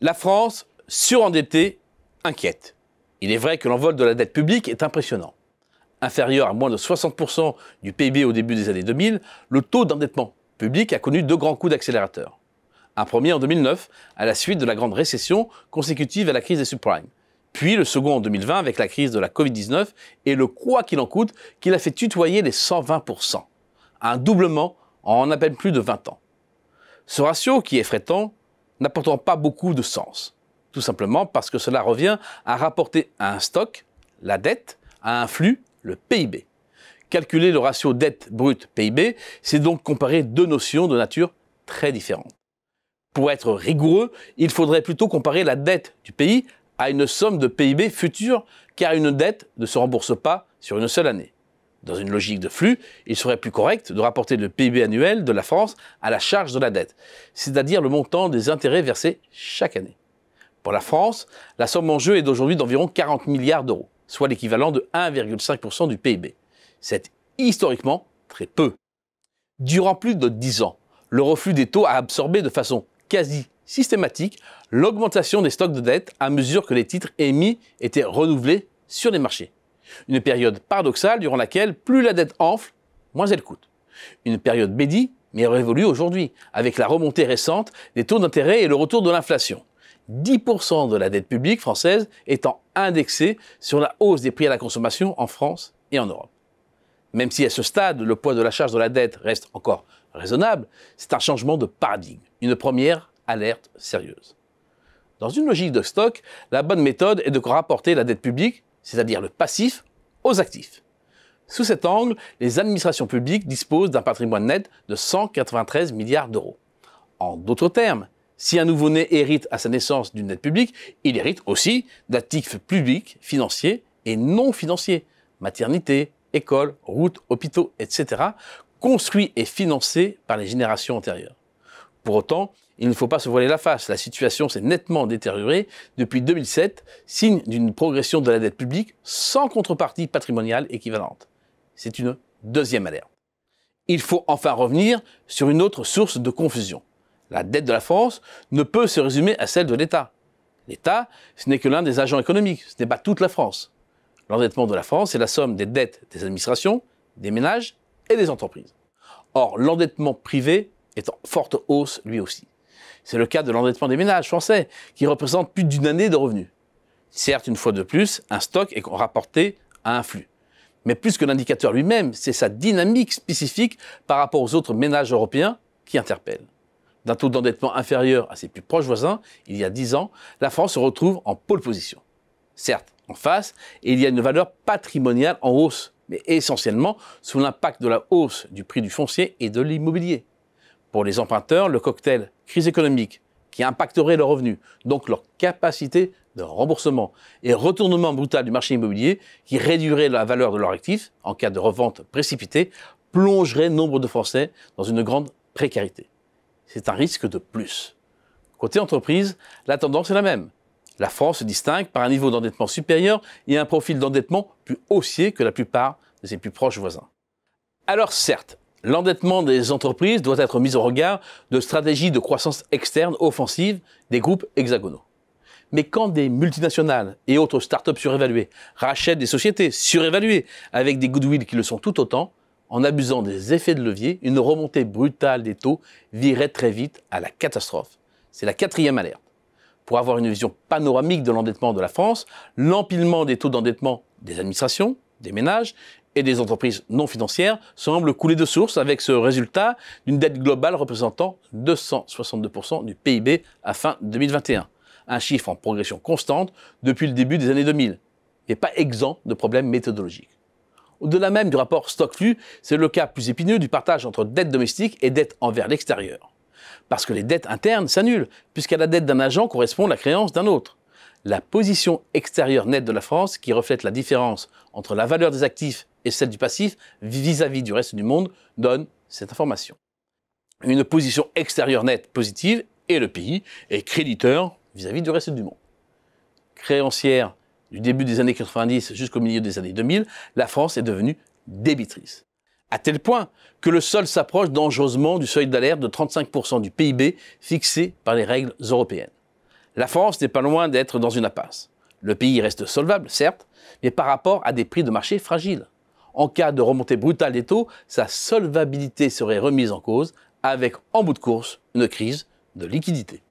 La France, surendettée, inquiète. Il est vrai que l'envol de la dette publique est impressionnant. Inférieur à moins de 60% du PIB au début des années 2000, le taux d'endettement public a connu deux grands coups d'accélérateur. Un premier en 2009, à la suite de la grande récession consécutive à la crise des subprimes. Puis le second en 2020 avec la crise de la Covid-19 et le quoi qu'il en coûte qui l'a fait tutoyer les 120%. Un doublement en à peine plus de 20 ans. Ce ratio, qui est frétant, n'apportant pas beaucoup de sens. Tout simplement parce que cela revient à rapporter à un stock la dette, à un flux le PIB. Calculer le ratio dette brute PIB, c'est donc comparer deux notions de nature très différentes. Pour être rigoureux, il faudrait plutôt comparer la dette du pays à une somme de PIB future, car une dette ne se rembourse pas sur une seule année. Dans une logique de flux, il serait plus correct de rapporter le PIB annuel de la France à la charge de la dette, c'est-à-dire le montant des intérêts versés chaque année. Pour la France, la somme en jeu est d'aujourd'hui d'environ 40 milliards d'euros, soit l'équivalent de 1,5% du PIB. C'est historiquement très peu. Durant plus de 10 ans, le reflux des taux a absorbé de façon quasi systématique l'augmentation des stocks de dette à mesure que les titres émis étaient renouvelés sur les marchés. Une période paradoxale durant laquelle plus la dette enfle, moins elle coûte. Une période bédie, mais révolue aujourd'hui, avec la remontée récente des taux d'intérêt et le retour de l'inflation. 10% de la dette publique française étant indexée sur la hausse des prix à la consommation en France et en Europe. Même si à ce stade, le poids de la charge de la dette reste encore raisonnable, c'est un changement de paradigme, une première alerte sérieuse. Dans une logique de stock, la bonne méthode est de rapporter la dette publique c'est-à-dire le passif, aux actifs. Sous cet angle, les administrations publiques disposent d'un patrimoine net de 193 milliards d'euros. En d'autres termes, si un nouveau-né hérite à sa naissance d'une dette publique, il hérite aussi d'actifs publics, financiers et non financiers, maternité, école, routes, hôpitaux, etc., construits et financés par les générations antérieures. Pour autant, il ne faut pas se voiler la face. La situation s'est nettement détériorée depuis 2007, signe d'une progression de la dette publique sans contrepartie patrimoniale équivalente. C'est une deuxième alerte. Il faut enfin revenir sur une autre source de confusion. La dette de la France ne peut se résumer à celle de l'État. L'État, ce n'est que l'un des agents économiques, ce n'est pas toute la France. L'endettement de la France est la somme des dettes des administrations, des ménages et des entreprises. Or, l'endettement privé est en forte hausse lui aussi. C'est le cas de l'endettement des ménages français, qui représente plus d'une année de revenus. Certes, une fois de plus, un stock est rapporté à un flux. Mais plus que l'indicateur lui-même, c'est sa dynamique spécifique par rapport aux autres ménages européens qui interpelle. D'un taux d'endettement inférieur à ses plus proches voisins, il y a 10 ans, la France se retrouve en pôle position. Certes, en face, il y a une valeur patrimoniale en hausse, mais essentiellement sous l'impact de la hausse du prix du foncier et de l'immobilier. Pour les emprunteurs, le cocktail crise économique qui impacterait leurs revenus, donc leur capacité de remboursement, et retournement brutal du marché immobilier qui réduirait la valeur de leur actif en cas de revente précipitée, plongerait nombre de Français dans une grande précarité. C'est un risque de plus. Côté entreprise, la tendance est la même. La France se distingue par un niveau d'endettement supérieur et un profil d'endettement plus haussier que la plupart de ses plus proches voisins. Alors certes, L'endettement des entreprises doit être mis au regard de stratégies de croissance externe offensive des groupes hexagonaux. Mais quand des multinationales et autres start startups surévaluées rachètent des sociétés surévaluées avec des goodwill qui le sont tout autant, en abusant des effets de levier, une remontée brutale des taux virait très vite à la catastrophe. C'est la quatrième alerte. Pour avoir une vision panoramique de l'endettement de la France, l'empilement des taux d'endettement des administrations, des ménages et des entreprises non financières semblent couler de source avec ce résultat d'une dette globale représentant 262% du PIB à fin 2021, un chiffre en progression constante depuis le début des années 2000 et pas exempt de problèmes méthodologiques. Au-delà même du rapport stock-flux, c'est le cas plus épineux du partage entre dette domestique et dette envers l'extérieur. Parce que les dettes internes s'annulent, puisqu'à la dette d'un agent correspond la créance d'un autre la position extérieure nette de la France, qui reflète la différence entre la valeur des actifs et celle du passif vis-à-vis du reste du monde donne cette information. Une position extérieure nette positive et le pays est créditeur vis-à-vis du reste du monde. Créancière du début des années 90 jusqu'au milieu des années 2000, la France est devenue débitrice. À tel point que le sol s'approche dangereusement du seuil d'alerte de 35% du PIB fixé par les règles européennes. La France n'est pas loin d'être dans une impasse. Le pays reste solvable, certes, mais par rapport à des prix de marché fragiles. En cas de remontée brutale des taux, sa solvabilité serait remise en cause avec, en bout de course, une crise de liquidité.